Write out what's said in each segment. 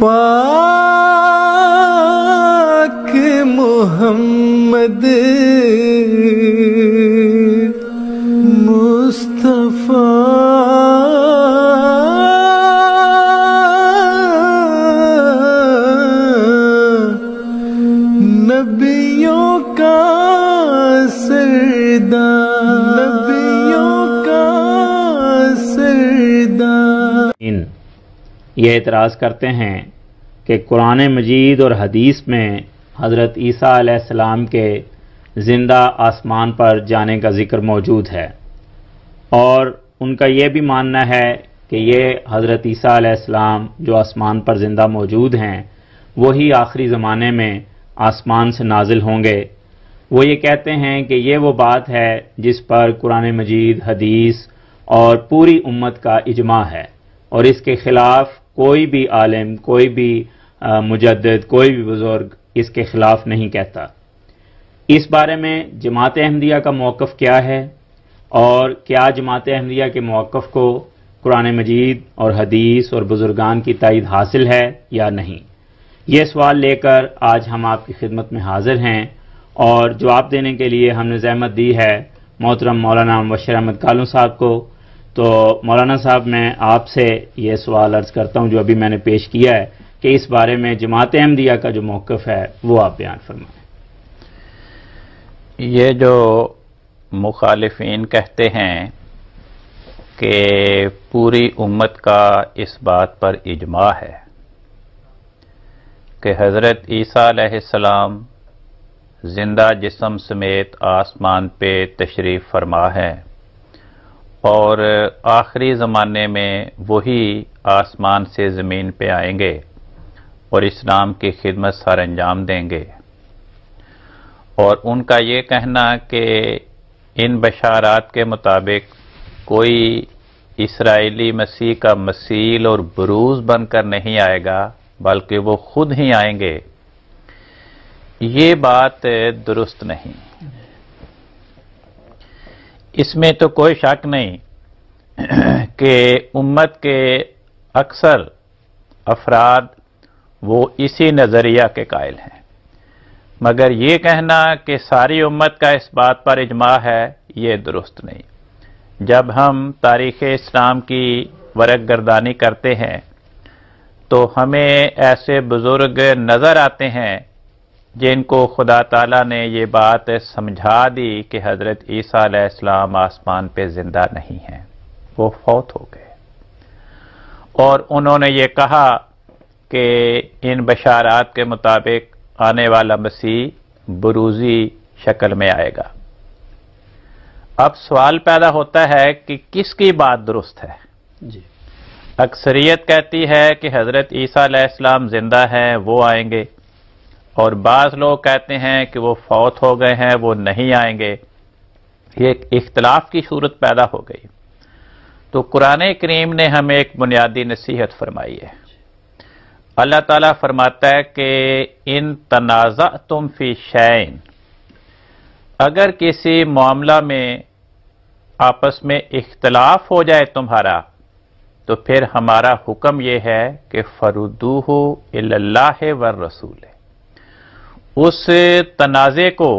पाक मोहम्मद यह एतराज़ करते हैं कि कुरान मजीद और हदीस में हज़रत ईसा आसमाम के ज़िंदा आसमान पर जाने का ज़िक्र मौजूद है और उनका यह भी मानना है कि ये हज़रत ईसा आसमाम जो आसमान पर ज़िंदा मौजूद हैं वही आखिरी ज़माने में आसमान से नाजिल होंगे वो ये कहते हैं कि ये वो बात है जिस पर कुरान मजीद हदीस और पूरी उम्मत का इजमा है और इसके ख़िलाफ़ कोई भी आलिम कोई भी मुजद कोई भी बुज़ुर्ग इसके खिलाफ नहीं कहता इस बारे में जमात अहमदिया का मौकफ क्या है और क्या जमात अहमदिया के मौकफ को कुरान मजीद और हदीस और बुज़ुर्गान की तइद हासिल है या नहीं ये सवाल लेकर आज हम आपकी खिदमत में हाजिर हैं और जवाब देने के लिए हमने जहमत दी है मोहतरम मौलाना मबशर अहमद कालू साहब को तो मौलाना साहब मैं आपसे ये सवाल अर्ज करता हूँ जो अभी मैंने पेश किया है कि इस बारे में जमात अहमदिया का जो मौकफ है वो आप बयान फरमाएं ये जो मुखालफन कहते हैं कि पूरी उम्मत का इस बात पर इजमा है कि हज़रत ईसा जिंदा जिसम समेत आसमान पे तशरीफ़ फरमा है और आखिरी ज़माने में वही आसमान से ज़मीन पे आएंगे और इस्लाम की खिदमत सर अंजाम देंगे और उनका ये कहना कि इन बशारात के मुताबिक कोई इसराइली मसीह का मसील और बरूज बनकर नहीं आएगा बल्कि वो खुद ही आएंगे ये बात दुरुस्त नहीं इसमें तो कोई शक नहीं कि उम्मत के अक्सर अफराद वो इसी नज़रिया के कायल हैं मगर ये कहना कि सारी उम्मत का इस बात पर इजमा है ये दुरुस्त नहीं जब हम तारीख़ इस्लाम की वरक गर्दानी करते हैं तो हमें ऐसे बुज़ुर्ग नज़र आते हैं जिनको खुदा ताला ने ये बात समझा दी कि हज़रत ईसा आसमाम आसमान पे ज़िंदा नहीं हैं वो फौत हो गए और उन्होंने ये कहा कि इन बशारात के मुताबिक आने वाला मसीह बरूजी शक्ल में आएगा अब सवाल पैदा होता है कि किसकी बात दुरुस्त है जी अक्सरियत कहती है कि हज़रत ईसा इस्लाम ज़िंदा हैं वो आएंगे और बाज़ लोग कहते हैं कि वो फौत हो गए हैं वो नहीं आएंगे ये एक इख्तलाफ की सूरत पैदा हो गई तो कुरान करीम ने हमें एक बुनियादी नसीहत फरमाई है अल्लाह ताला फरमाता है कि इन तनाज़ा तुम फी शैन अगर किसी मामला में आपस में इख्तलाफ हो जाए तुम्हारा तो फिर हमारा हुक्म यह है कि फरुदूह अल्लाह व रसूल उस तनाज़े को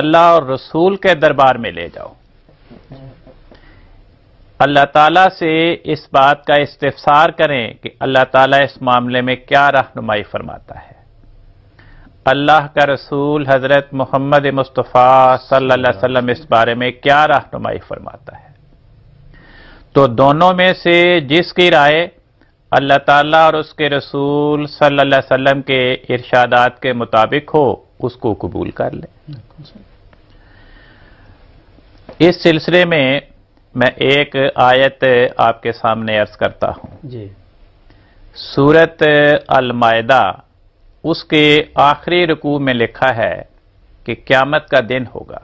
अल्लाह और रसूल के दरबार में ले जाओ अल्लाह ताला से इस बात का इस्तफसार करें कि अल्लाह ताला इस मामले में क्या रहनुमाई फरमाता है अल्लाह का रसूल हजरत मोहम्मद मुस्तफ़ा सल्ला वसम इस बारे में क्या रहनुमाई फरमाता है तो दोनों में से जिसकी राय अल्लाह ताला और उसके रसूल सल्ला वसम के इर्शादात के मुताबिक हो उसको कबूल कर लें इस सिलसिले में मैं एक आयत आपके सामने अर्ज करता हूं जी सूरत अलमायदा उसके आखिरी रकू में लिखा है कि क्यामत का दिन होगा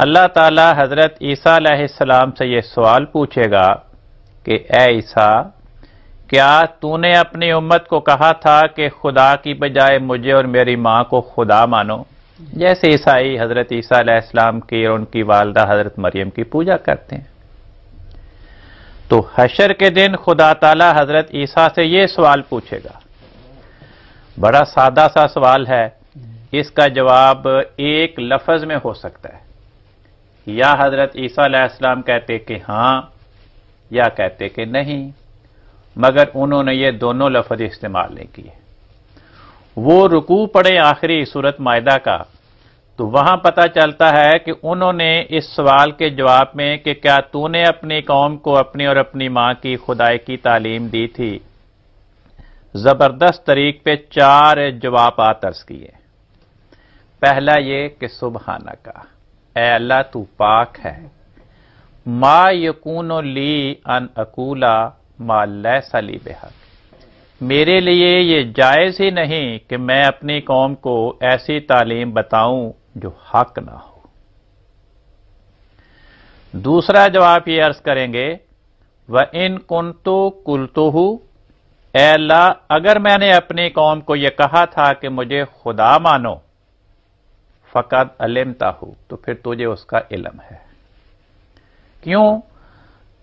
अल्लाह ताला हजरत ईसा सलाम से यह सवाल पूछेगा कि ए ईसा क्या तूने अपनी उम्मत को कहा था कि खुदा की बजाय मुझे और मेरी मां को खुदा मानो जैसे ईसाई हजरत ईसा इस्लाम की और उनकी वालदा हजरत मरियम की पूजा करते हैं तो हशर के दिन खुदा ताला हजरत ईसा से यह सवाल पूछेगा बड़ा सादा सा सवाल है इसका जवाब एक लफज में हो सकता है या हजरत ईसा इस्लाम कहते कि हां या कहते कि नहीं मगर उन्होंने ये दोनों लफज इस्तेमाल नहीं किए वो रुकू पड़े आखिरी सूरत मायदा का तो वहां पता चलता है कि उन्होंने इस सवाल के जवाब में कि क्या तूने अपनी कौम को अपनी और अपनी मां की खुदाई की तालीम दी थी जबरदस्त तरीक पे चार जवाब आतर्स किए पहला ये कि सुबहाना का ए अल्लाह तू पाक है मा यकून ली अन अकूला मा लै सली बेहक मेरे लिए ये जायज़ ही नहीं कि मैं अपनी कौम को ऐसी तालीम बताऊं जो हक ना हो दूसरा जवाब ये अर्ज करेंगे व इन कुन तो कुल तो हूं अगर मैंने अपनी कौम को यह कहा था कि मुझे खुदा मानो फ़कत अलमता हूं तो फिर तुझे उसका इलम है क्यों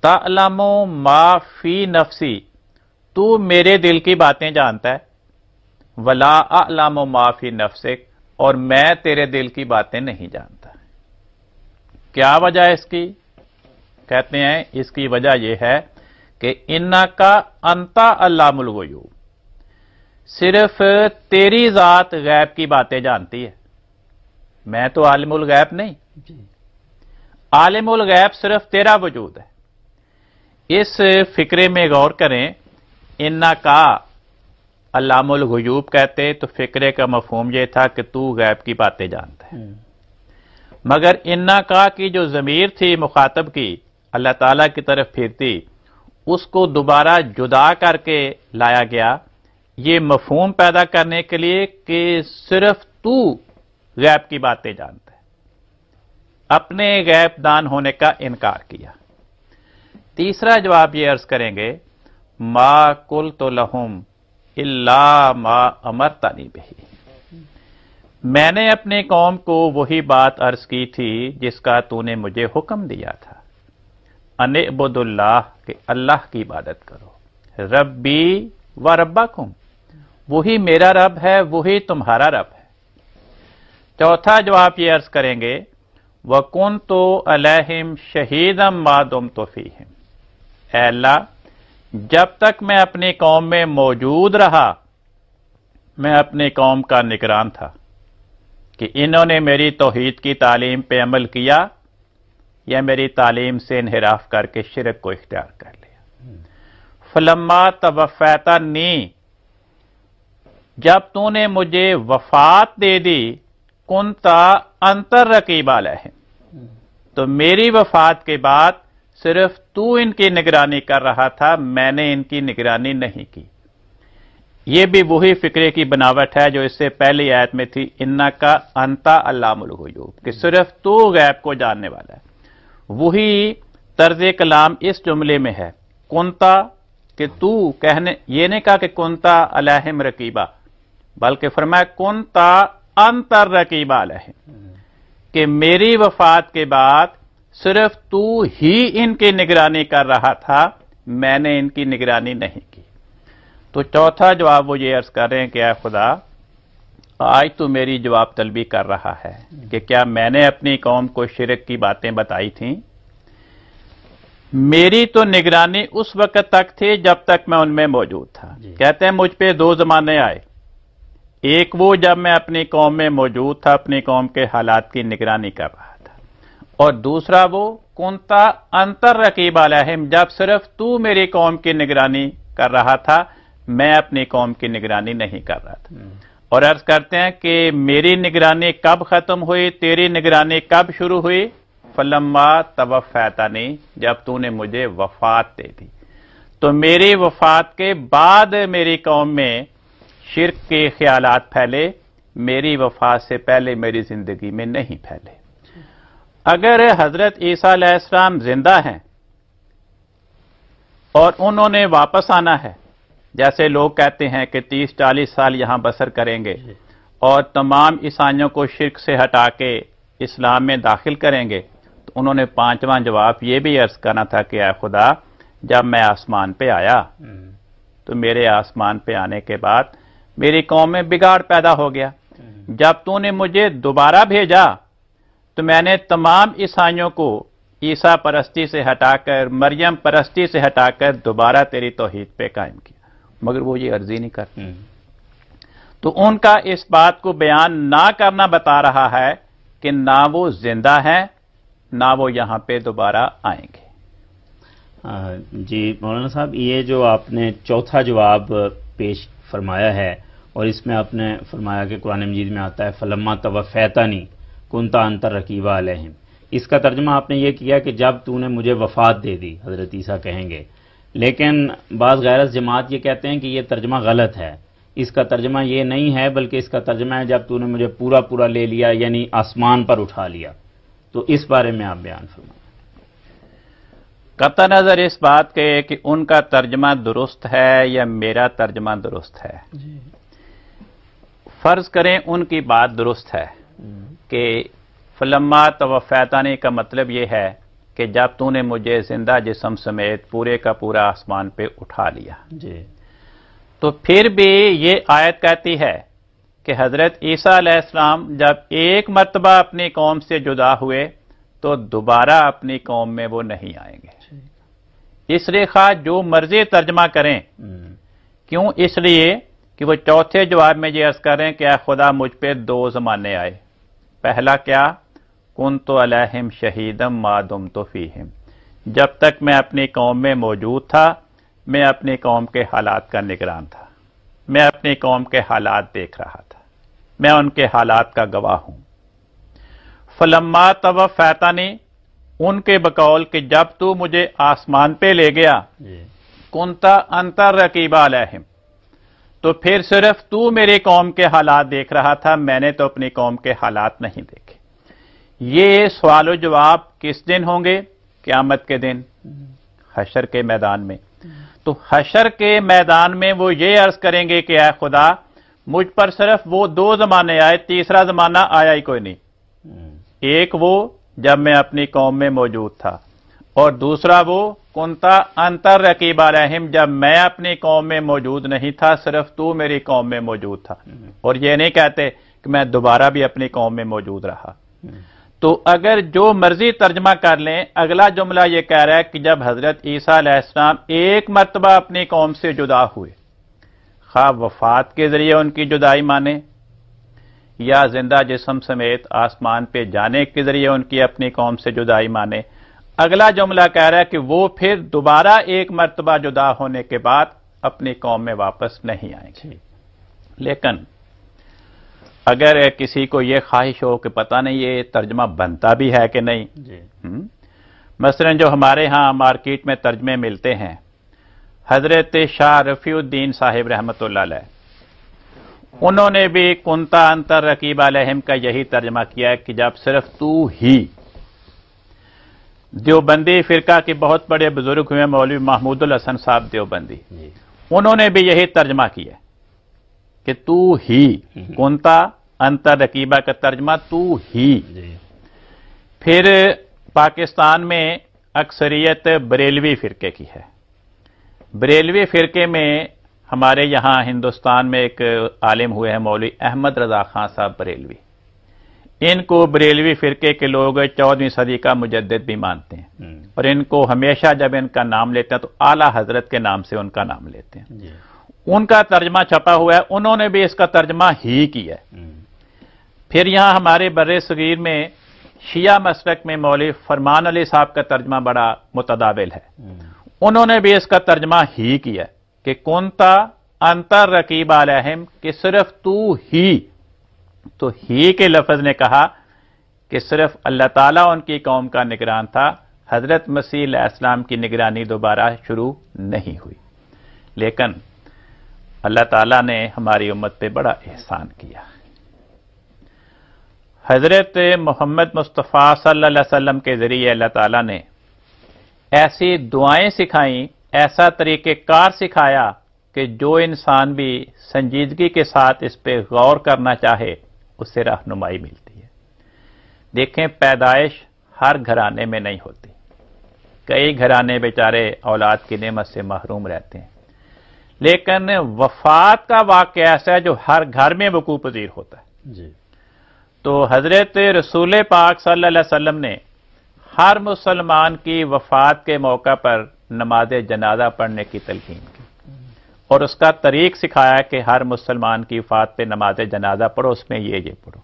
तालमो माफी नफसी तू मेरे दिल की बातें जानता है वला अलाम माफी नफसिक और मैं तेरे दिल की बातें नहीं जानता क्या वजह इसकी कहते हैं इसकी वजह यह है कि इन्ना का अंता अल्लामुलगयूब सिर्फ तेरी जात गैब की बातें जानती है मैं तो आलिमुल गैब नहीं आलिमुल गैब सिर्फ तेरा वजूद है इस फिक्रे में गौर करें इन्ना का अलामुलगयूब कहते तो फिक्रे का मफहम यह था कि तू गैब की बातें जानते है हम्म। मगर इन्ना का की जो ज़मीर थी मुखातब की अल्लाह तला की तरफ फिरती उसको दोबारा जुदा करके लाया गया ये मफहम पैदा करने के लिए कि सिर्फ तू गैब की बातें जानते अपने अपने दान होने का इनकार किया तीसरा जवाब यह अर्ज करेंगे मा कुल तो लहुम इल्ला मा अमर तानी बही मैंने अपने कौम को वही बात अर्ज की थी जिसका तूने मुझे हुक्म दिया था अनबुदुल्लाह के अल्लाह की इबादत करो रब्बी व रब्बा रब्बाकुम वही मेरा रब है वही तुम्हारा रब है चौथा जो आप ये अर्ज करेंगे वकुन तो अलहिम शहीदम दुम मादम तोफीम अल्लाह जब तक मैं अपनी कौम में मौजूद रहा मैं अपनी कौम का निगरान था कि इन्होंने मेरी तोहद की तालीम पर अमल किया या मेरी तालीम से इनहराफ करके शिरक को इख्तियार कर लिया फलम्मा तवफ़ैता नी जब तूने मुझे वफात दे दी कुंता अंतर रकीबा आलह तो मेरी वफात के बाद सिर्फ तू इनकी निगरानी कर रहा था मैंने इनकी निगरानी नहीं की ये भी वही फिक्रे की बनावट है जो इससे पहली आयत में थी इन्ना का अंता अल्लामयूब कि सिर्फ तू गैब को जानने वाला है वही तर्ज कलाम इस जुमले में है कुंता कि तू कहने ये नहीं कहा कि कुंता अलहम रकीबा बल्कि फरमाया कुंता अंतर रकीबा अलहम कि मेरी वफात के बाद सिर्फ तू ही इनकी निगरानी कर रहा था मैंने इनकी निगरानी नहीं की तो चौथा जवाब वो ये अर्ज कर रहे हैं कि आ खुदा आज तो मेरी जवाब तलबी कर रहा है कि क्या मैंने अपनी कौम को शिरक की बातें बताई थी मेरी तो निगरानी उस वक्त तक थी जब तक मैं उनमें मौजूद था कहते हैं मुझ पर दो जमाने आए एक वो जब मैं अपनी कौम में मौजूद था अपनी कौम के हालात की निगरानी कर रहा और दूसरा वो कुंता अंतर रकीब आला जब सिर्फ तू मेरी कौम की निगरानी कर रहा था मैं अपनी कौम की निगरानी नहीं कर रहा था हम्म। और अर्ज करते हैं कि मेरी निगरानी कब खत्म हुई तेरी निगरानी कब शुरू हुई फलम्बा नहीं जब तूने मुझे वफात दे दी तो मेरी वफात के बाद मेरी कौम में शिरक के ख्याल फैले मेरी वफात से पहले मेरी जिंदगी में नहीं फैले अगर हजरत ईसीम जिंदा हैं और उन्होंने वापस आना है जैसे लोग कहते हैं कि तीस चालीस साल यहां बसर करेंगे और तमाम ईसाइयों को शिरक से हटा के इस्लाम में दाखिल करेंगे तो उन्होंने पांचवा जवाब यह भी अर्ज करना था कि आए खुदा जब मैं आसमान पे आया हम्म। तो मेरे आसमान पे आने के बाद मेरी कौम में बिगाड़ पैदा हो गया हम्म। जब तूने मुझे दोबारा भेजा तो मैंने तमाम ईसाइयों को ईसा परस्ती से हटाकर मरियम परस्ती से हटाकर दोबारा तेरी तोहहीद पे कायम किया मगर वो ये अर्जी नहीं करती हम्म। तो उनका इस बात को बयान ना करना बता रहा है कि ना वो जिंदा है ना वो यहां पे दोबारा आएंगे जी मौलाना साहब ये जो आपने चौथा जवाब पेश फरमाया है और इसमें आपने फरमाया कि कुरान मजीद में आता है फलम्मा तवफ़ैतानी कुंता अंतर रकीबा अलहम इसका तर्जमा आपने ये किया कि जब तूने मुझे वफात दे दी हजरत ईसा कहेंगे लेकिन बाज़ गैरत जमात ये कहते हैं कि यह तर्जमा गलत है इसका तर्जमा यह नहीं है बल्कि इसका तर्जमा है जब तूने मुझे पूरा पूरा ले लिया यानी आसमान पर उठा लिया तो इस बारे में आप बयान फरमा कत नज़र इस बात के कि उनका तर्जमा दुरुस्त है या मेरा तर्जमा दुरुस्त है फ़र्ज़ करें उनकी बात दुरुस्त है हम्म। कि फलम्मा तोफ़ैतानी का मतलब यह है कि जब तूने मुझे जिंदा जिसम समेत पूरे का पूरा आसमान पे उठा लिया जी तो फिर भी ये आयत कहती है कि हज़रत ईसा जब एक मरतबा अपनी कौम से जुदा हुए तो दोबारा अपनी कौम में वो नहीं आएंगे इस रेखा जो मर्जी तर्जमा करें हम्म। क्यों इसलिए कि वो चौथे जवाब में ये अर्ज करें कि खुदा मुझ पर दो जमाने आए पहला क्या कुन तो अलहम शहीदम मादुम तो फ़ीहम जब तक मैं अपनी कौम में मौजूद था मैं अपनी कौम के हालात का निगरान था मैं अपनी कौम के हालात देख रहा था मैं उनके हालात का गवाह हूं फलम्मा तब फैता ने उनके बकौल कि जब तू मुझे आसमान पे ले गया कुंता अंतर रकीबा अलहम तो फिर सिर्फ तू मेरे कौम के हालात देख रहा था मैंने तो अपनी कौम के हालात नहीं देखे ये सवाल जवाब किस दिन होंगे क्यामत के दिन हशर के मैदान में तो हशर के मैदान में वो ये अर्ज करेंगे कि आए खुदा मुझ पर सिर्फ वो दो जमाने आए तीसरा जमाना आया ही कोई नहीं एक वो जब मैं अपनी कौम में मौजूद था और दूसरा वो कुंता अंतर रकीब रहीम जब मैं अपनी कौम में मौजूद नहीं था सिर्फ तू मेरी कौम में मौजूद था हम्म। और ये नहीं कहते कि मैं दोबारा भी अपनी कौम में मौजूद रहा हम्म। तो अगर जो मर्जी तर्जमा कर लें अगला जुमला यह कह रहा है कि जब हजरत ईसा ईसीम एक मरतबा अपनी कौम से जुदा हुए खा वफात के जरिए उनकी जुदाई माने या जिंदा जिसम समेत आसमान पे जाने के जरिए उनकी अपनी कौम से जुदाई माने अगला जुमला कह रहा है कि वो फिर दोबारा एक मरतबा जुदा होने के बाद अपनी कौम में वापस नहीं आएंगे लेकिन अगर किसी को यह ख्वाहिश हो कि पता नहीं ये तर्जमा बनता भी है कि नहीं हम्म, मसलन जो हमारे यहां मार्केट में तर्जमे मिलते हैं हजरत शाह रफ़ीउद्दीन साहिब रहमत उन्होंने भी कुंता अंतर रकीब अलहम का यही तर्जमा किया कि जब सिर्फ तू ही देवबंदी फ़िरका के बहुत बड़े बुजुर्ग हुए मौलवी महमूदुल हसन साहब देवबंदी उन्होंने भी यही तर्जमा किया कि तू ही हम्म। कुंता अंतर रकीबा का तर्जमा तू ही फिर पाकिस्तान में अक्सरियत बरेलवी फ़िरके की है बरेलवी फ़िरके में हमारे यहां हिंदुस्तान में एक आलिम हुए हैं मौली अहमद रजा खां साहब बरेलवी इनको बरेलवी फिरके के लोग चौदहवीं सदी का मुजद भी मानते हैं हम्म। और इनको हमेशा जब इनका नाम लेते हैं तो आला हजरत के नाम से उनका नाम लेते हैं उनका तर्जमा छपा हुआ है उन्होंने भी इसका तर्जमा ही किया हम्म। फिर यहां हमारे बर सगीर में शिया मशरक में मौल फरमान अली साहब का तर्जमा बड़ा मुतदाबिल है हम्म। उन्होंने भी इसका तर्जमा ही किया कि कौनता अंतर रकीब आलहम कि सिर्फ तू ही तो ही के लफज ने कहा कि सिर्फ अल्लाह तला उनकी कौम का निगरान था हजरत मसीह इस्लाम की निगरानी दोबारा शुरू नहीं हुई लेकिन अल्लाह तला ने हमारी उम्मत पर बड़ा एहसान किया हजरत मोहम्मद मुस्तफ़ा सल वसलम के ज़रिए अल्लाह तला ने ऐसी दुआएं सिखाई ऐसा तरीक़ेकार सिखाया कि जो इंसान भी संजीदगी के साथ इस पर गौर करना चाहे उससे रहनुमाई मिलती है देखें पैदाइश हर घराने में नहीं होती कई घराने बेचारे औलाद की नेमत से महरूम रहते हैं लेकिन वफात का वाक़ ऐसा है जो हर घर में वकू पजीर होता है जी तो हजरत रसूल पाक सल्लल्लाहु अलैहि ने हर मुसलमान की वफात के मौका पर नमाज जनाजा पढ़ने की तलकीन और उसका तरीक सिखाया कि हर मुसलमान की फात पर नमाज जनाजा पढ़ो उसमें ये ये पढ़ो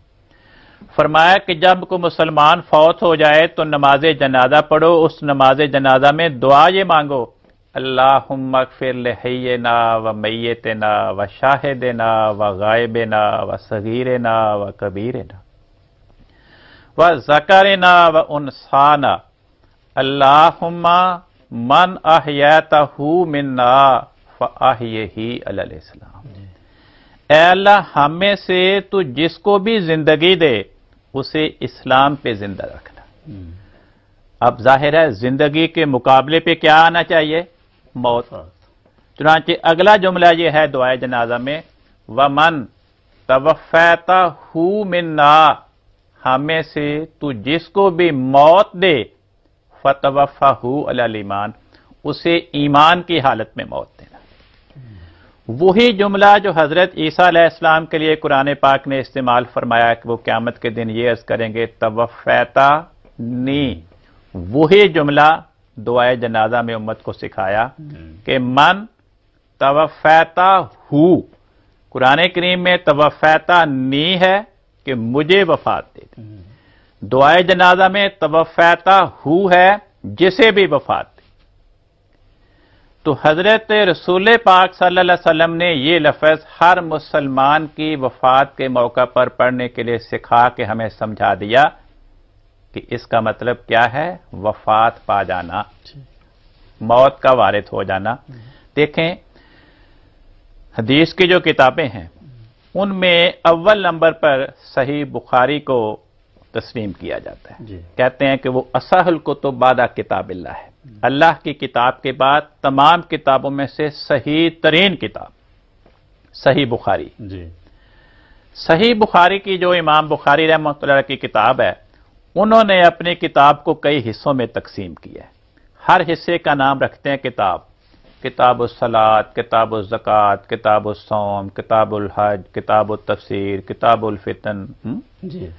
फरमाया कि जब को मुसलमान फौत हो जाए तो नमाज जनाजा पढ़ो उस नमाज जनाजा में दुआ ये मांगो अल्लाह मकफिर ना व ना व ना व ना व ना व ना व ना व उनसाना अल्लाहुम्मा मन हू मिन्ना फ़ाह ही अल्लाह हमें से तो जिसको भी जिंदगी दे उसे इस्लाम पे जिंदा रखना अब जाहिर है जिंदगी के मुकाबले पर क्या आना चाहिए मौत चुनाच अगला जुमला यह है दुआ जनाजा में व मन तवफैता हु मिन्ना हमें से तू जिसको भी मौत दे फतवफा हु अलीमान उसे ईमान की हालत में मौत वही जुमला जो हजरत ईसा इस्लाम के लिए कुरान पाक ने इस्तेमाल फरमाया कि वो क्यामत के दिन ये अर्ज करेंगे तवफैता नी वही जुमला दुआए जनाजा में उम्मत को सिखाया कि मन तवफैता हु कुरान करीम में तवफैता नी है कि मुझे वफात दे दी दुआए जनाजा में तवफैता हु है जिसे भी वफात तो हजरत रसूल पाक सल्लल्लाहु ने यह लफज हर मुसलमान की वफात के मौका पर पढ़ने के लिए सिखा के हमें समझा दिया कि इसका मतलब क्या है वफात पा जाना मौत का वारित हो जाना देखें हदीस की जो किताबें हैं उनमें अव्वल नंबर पर सही बुखारी को तस्लीम किया जाता है कहते हैं कि वो असहल को तो बादा किताब अल्लाह है हम्म। अल्लाह की किताब के बाद तमाम किताबों में से सही तरीन किताब सही बुखारी जी सही बुखारी की जो इमाम बुखारी रहमत की किताब है उन्होंने अपनी किताब को कई हिस्सों में तकसीम किया है हर हिस्से का नाम रखते हैं किताब किताब सलात किताब जक़ात किताब सौम किताब हज किताब तफसीर किताब फितन हम्म? जी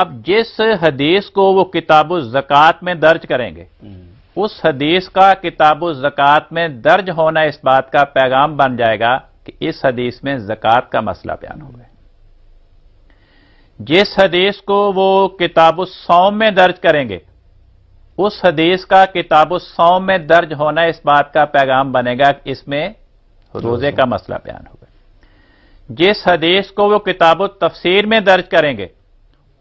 अब जिस हदीस को वो किताब जक़ात में दर्ज करेंगे हम्म। उस हदीस का किताब जक़ात में दर्ज होना इस बात का पैगाम बन जाएगा कि इस हदीस में जक़ात का मसला बयान हो गया जिस हदीस को वो किताब सौम में दर्ज करेंगे उस हदीस का किताब सौम में दर्ज होना इस बात का पैगाम बनेगा कि इसमें रोजे का मसला बयान होगा जिस हदीस को वो किताब तफसीर में दर्ज करेंगे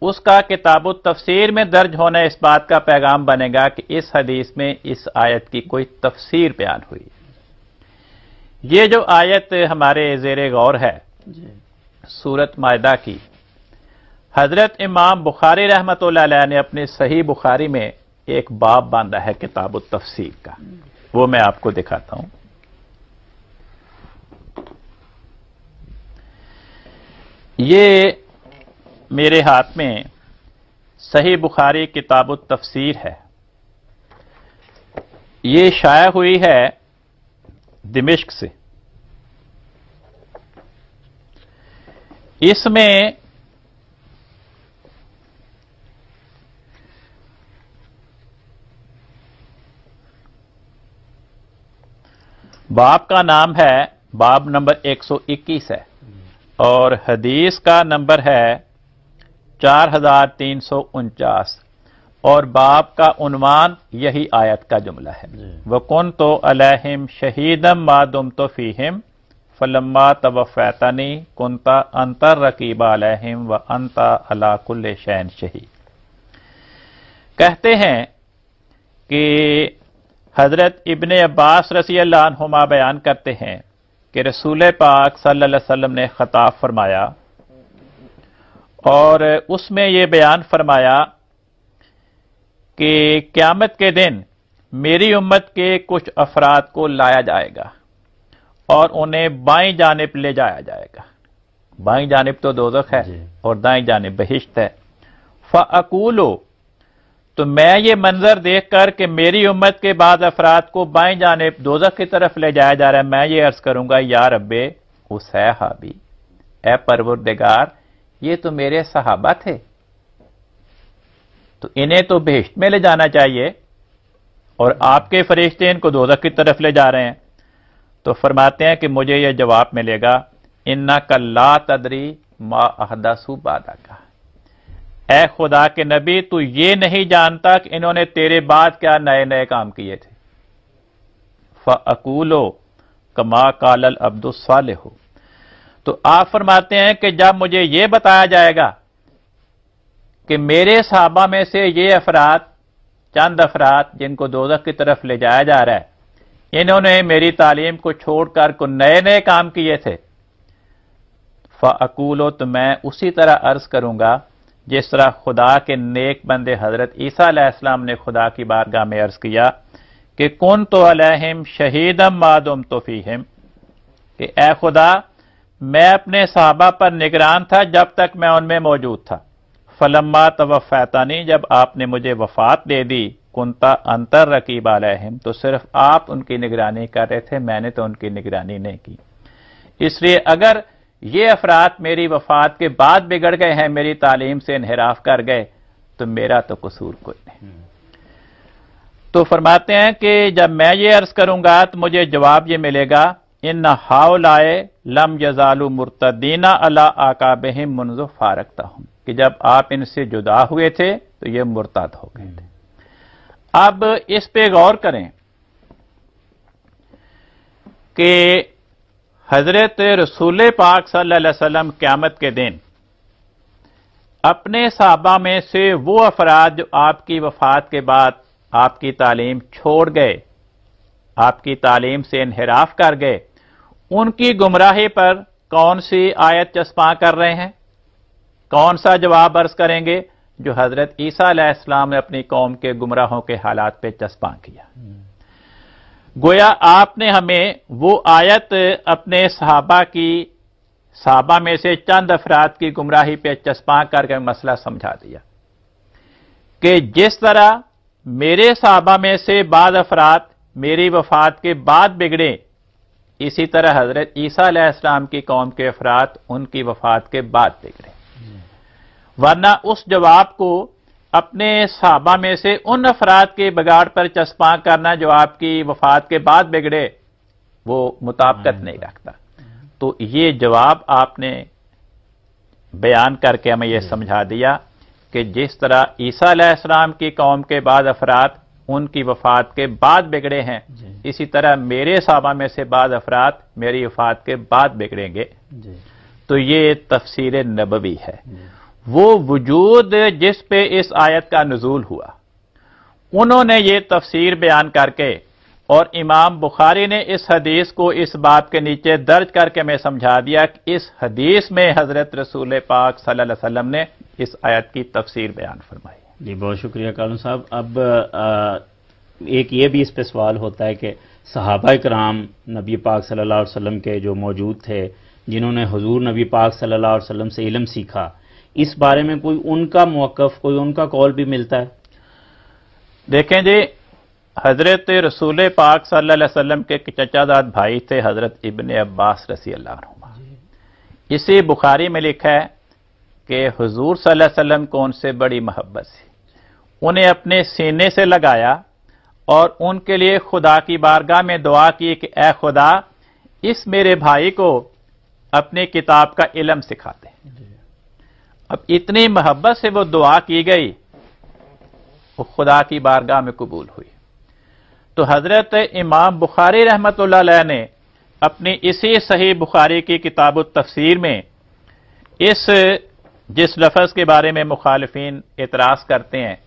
उसका किताब तफसीर में दर्ज होना इस बात का पैगाम बनेगा कि इस हदीस में इस आयत की कोई तफसीर बयान हुई ये जो आयत हमारे जेर गौर है सूरत मायदा की हजरत इमाम बुखारी रहमत ने अपने सही बुखारी में एक बाब बांधा है किताब तफसीर का वो मैं आपको दिखाता हूं ये मेरे हाथ में सही बुखारी किताब तफसीर है ये शाया हुई है दिमिश्क से इसमें बाप का नाम है बाब नंबर 121 है और हदीस का नंबर है चार हजार तीन सौ उनचास और बाप का उनवान यही आयत का जुमला है वकुन तो अलहम शहीदम मादुम तो फ़ीहिम फलम्मा फैतनी कुंता अंतर रकीबा अलहिम व अंता अलाकुल्ल शैन शहीद कहते हैं कि हज़रत इबन अब्बास रसी अल्लाहुमा बयान करते हैं कि रसूल पाक सल्लल्लाहु अलैहि वसल्लम ने ख़ताब फरमाया और उसमें यह बयान फरमाया कि क्यामत के दिन मेरी उम्मत के कुछ अफराद को लाया जाएगा और उन्हें बाई जानब ले जाया जाएगा बाई जानब तो दोजक है और दाई जानब बहिश्त है फ़ाकूलो तो मैं ये मंजर देख कर कि मेरी उम्मत के बाद अफराद को बाई जानब दोजक की तरफ ले जाया जा रहा है मैं ये अर्ज करूंगा या रब्बे उस है हाबी ए परवरदेगार ये तो मेरे सहाबा थे तो इन्हें तो बेहत में ले जाना चाहिए और आपके फरिश्ते इनको दोजक की तरफ ले जा रहे हैं तो फरमाते हैं कि मुझे यह जवाब मिलेगा इन्ना कल्ला तदरी मा अहदासु बादा का ए खुदा के नबी तू ये नहीं जानता कि इन्होंने तेरे बाद क्या नए नए काम किए थे फकूलो कमा कालल अब्दुल साले हो तो आप फरमाते हैं कि जब मुझे यह बताया जाएगा कि मेरे साहबा में से ये अफराद चंद अफराद जिनको दोजक की तरफ ले जाया जा रहा है इन्होंने मेरी तालीम को छोड़कर को नए नए काम किए थे हो तो मैं उसी तरह अर्ज करूंगा जिस तरह खुदा के नेक बंदे हजरत ईसा ने खुदा की बारगाह में अर्ज किया कि कौन तो अलहिम शहीदम मादम तो फीहिम कि ए खुदा मैं अपने साहबा पर निगरान था जब तक मैं उनमें मौजूद था फलम्मा तवफ़ैतानी जब आपने मुझे वफात दे दी कुंता अंतर रकीब आलहम तो सिर्फ आप उनकी निगरानी कर रहे थे मैंने तो उनकी निगरानी नहीं की इसलिए अगर ये अफराद मेरी वफात के बाद बिगड़ गए हैं मेरी तालीम से इनहराफ कर गए तो मेरा तो कसूर कोई नहीं हम्म। तो फरमाते हैं कि जब मैं ये अर्ज करूंगा तो मुझे जवाब ये मिलेगा इन हाउलाए लम यजालू मुर्तदीना अला आकाब मुनजो फारकता हूं कि जब आप इनसे जुदा हुए थे तो ये मुर्ताद हो गए थे अब इस पे गौर करें कि हजरत रसूल पाक सल्लाम क्यामत के दिन अपने साहबा में से वो अफराद जो आपकी वफात के बाद आपकी तालीम छोड़ गए आपकी तालीम से इनहराफ कर गए उनकी गुमराहे पर कौन सी आयत चस्पा कर रहे हैं कौन सा जवाब अर्ज करेंगे जो हजरत ईसा ने अपनी कौम के गुमराहों के हालात पे चस्पा किया गोया आपने हमें वो आयत अपने सहाबा की साहबा में से चंद अफराद की गुमराही पे चस्पा करके मसला समझा दिया कि जिस तरह मेरे साहबा में से बाद अफराद मेरी वफात के बाद बिगड़े इसी तरह हजरत ईसा इस्लाम की कौम के अफराद उनकी वफात के बाद बिगड़े वरना उस जवाब को अपने साबा में से उन अफराद के बगाड़ पर चस्पा करना जो आपकी वफात के बाद बिगड़े वो मुताबकत नहीं रखता तो ये जवाब आपने बयान करके हमें यह समझा दिया कि जिस तरह ईसा इस्लाम की कौम के बाद अफराद उनकी वफात के बाद बिगड़े हैं इसी तरह मेरे साबा में से बाद अफराद मेरी वफात के बाद बिगड़ेंगे तो ये तफसीर नबवी है वो वजूद जिस पे इस आयत का नजूल हुआ उन्होंने ये तफसीर बयान करके और इमाम बुखारी ने इस हदीस को इस बाब के नीचे दर्ज करके मैं समझा दिया कि इस हदीस में हजरत रसूल पाक सल्लल्लाहु अलैहि वसल्लम ने इस आयत की तफसीर बयान फरमाई जी बहुत शुक्रिया कानून साहब अब आ, एक ये भी इस पे सवाल होता है कि सहाबा कराम नबी पाक सल्लल्लाहु अलैहि वसल्लम के जो मौजूद थे जिन्होंने हजूर नबी पाक सल्लल्लाहु अलैहि वसल्लम से इलम सीखा इस बारे में कोई उनका मौकफ कोई उनका कॉल भी मिलता है देखें जी हजरत रसूल पाक सल्लल्लाहु अलैहि के चचादाद भाई थे हजरत इबन अब्बास रसी अल्लाह इसी बुखारी में लिखा है कि हजूर सल्लम को उनसे बड़ी मोहब्बत थी उन्हें अपने सीने से लगाया और उनके लिए खुदा की बारगाह में दुआ की कि ए खुदा इस मेरे भाई को अपनी किताब का इलम सिखाते अब इतनी मोहब्बत से वो दुआ की गई वो खुदा की बारगाह में कबूल हुई तो हजरत इमाम बुखारी रहमत ने अपनी इसी सही बुखारी की किताब तफसीर में इस जिस लफज के बारे में मुखालफन एतराज करते हैं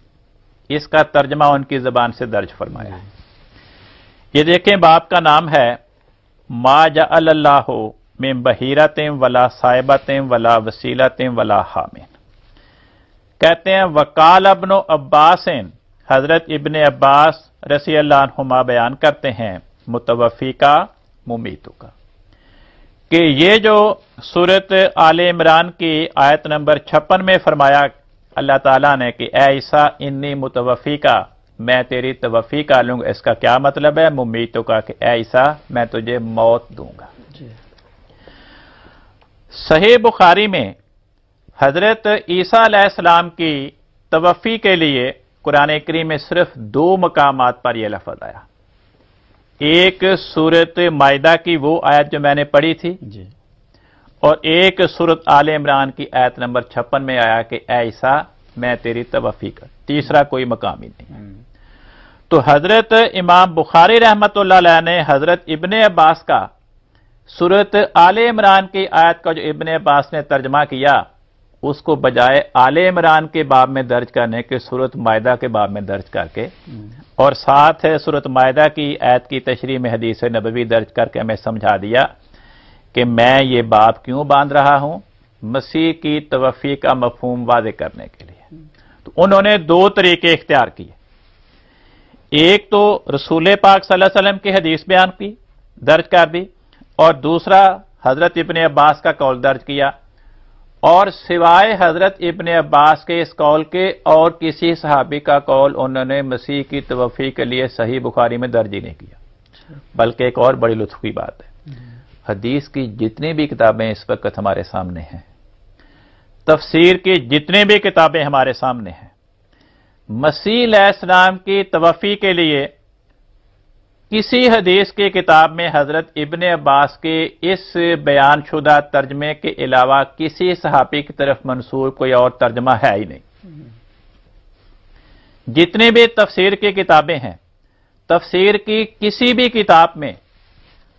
इसका तर्जमा उनकी जबान से दर्ज फरमाया है ये देखें बाप का नाम है मा जल्लाह में बहीरा बहीरतम वला तेम वला वसीलतम वला हामिन कहते हैं वकाल अबन अब्बासन हजरत इबन अब्बास रसी अल्लाहुमा बयान करते हैं मुतवफ़ी का मुमीतु का कि ये जो सूरत आल इमरान की आयत नंबर छप्पन में फरमाया अल्लाह ताला ने कि ऐसा इन्नी मुतवफ़ी का मैं तेरी तवफ़ी का लूंगा इसका क्या मतलब है तो का कि ऐसा मैं तुझे मौत दूंगा सही बुखारी में हजरत ईसा की तवफ़ी के लिए कुरान करीम में सिर्फ दो मकाम पर यह लफज आया एक सूरत मायदा की वो आयत जो मैंने पढ़ी थी जी और एक सूरत आल इमरान की आयत नंबर छप्पन में आया कि ऐसा मैं तेरी तवफ़ी कर तीसरा कोई मकाम ही नहीं हम्म। तो हजरत इमाम बुखारी रहमत ने हजरत इबन अब्बास का सूरत आल इमरान की आयत का जो इबन अब्बास ने तर्जमा किया उसको बजाय आले इमरान के बाब में दर्ज करने के सूरत मायदा के बाब में दर्ज करके हम्म। और साथ है सूरत मायदा की ऐत की तशरी में हदीस नबवी दर्ज करके हमें समझा दिया कि मैं ये बाब क्यों बांध रहा हूं मसीह की तवफ़ी का मफहूम वादे करने के लिए हम्म। तो उन्होंने दो तरीके इख्तियार किए एक तो रसूल पाक सल्लल्लाहु अलैहि वसल्लम की हदीस बयान की दर्ज कर दी और दूसरा हजरत इबन अब्बास का कौल दर्ज किया और सिवाय हजरत इबन अब्बास के इस कौल के और किसी सहाबी का कौल उन्होंने मसीह की तवफ़ी के लिए सही बुखारी में दर्ज ही नहीं किया बल्कि एक और बड़ी लुत्फ की बात है हदीस की जितनी भी किताबें इस वक्त हमारे सामने हैं तफसीर की जितनी भी किताबें हमारे सामने हैं मसीह इस्लाम की तवफ़ी के लिए किसी हदीस के किताब में हजरत इबन अब्बास के इस बयान शुदा तर्जमे के अलावा किसी सहाबी की तरफ मंसूर कोई और तर्जमा है ही नहीं जितने भी तफसीर की किताबें हैं तफसीर की किसी भी किताब में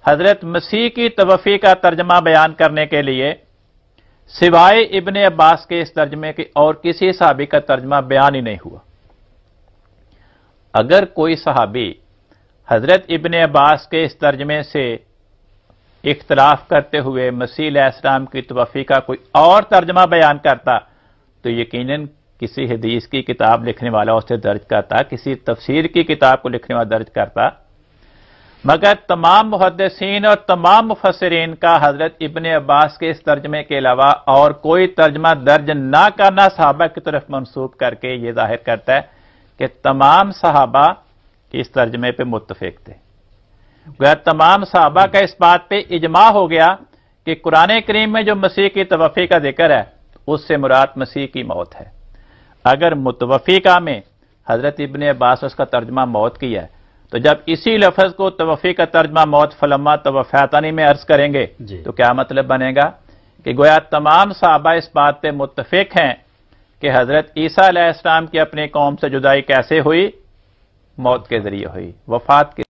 हजरत मसीह की तवफ़ी का तर्जमा बयान करने के लिए सिवाय इबन अब्बास के इस तर्जमे के और किसी सहाबी का तर्जमा बयान ही नहीं हुआ अगर कोई सहाबी हज़रत इबन अब्बास के इस तर्जमे से इख्तलाफ करते हुए मसील इस्लाम की तवफ़ी का कोई और तर्जमा बयान करता तो यकीनन किसी हदीस की किताब लिखने वाला उसे दर्ज करता किसी तफसीर की किताब को लिखने वाला दर्ज करता मगर तमाम मुहदसिन और तमाम मुफसरीन का हजरत इबन अब्बास के इस तर्जमे के अलावा और कोई तर्जमा दर्ज ना करना सहाबा की तरफ मनसूब करके ये जाहिर करता है कि तमाम सहाबा कि इस तर्जमे पे मुतफिक थे गैर तमाम साहबा का इस बात पे इजमा हो गया कि कुरान करीम में जो मसीह की तवफ़ी का जिक्र है उससे मुराद मसीह की मौत है अगर मुतवफ़ी का में हज़रत इबन अब्बास उसका तर्जमा मौत की है तो जब इसी लफज को तवफ़ी का तर्जमा मौत फलमा तवफ़ातानी में अर्ज करेंगे तो क्या मतलब बनेगा कि गोया तमाम साहबा इस बात पर मुतफिक हैं कि हज़रत ईसा इस्लाम की अपनी कौम से जुदाई कैसे हुई मौत के जरिए हुई वफात के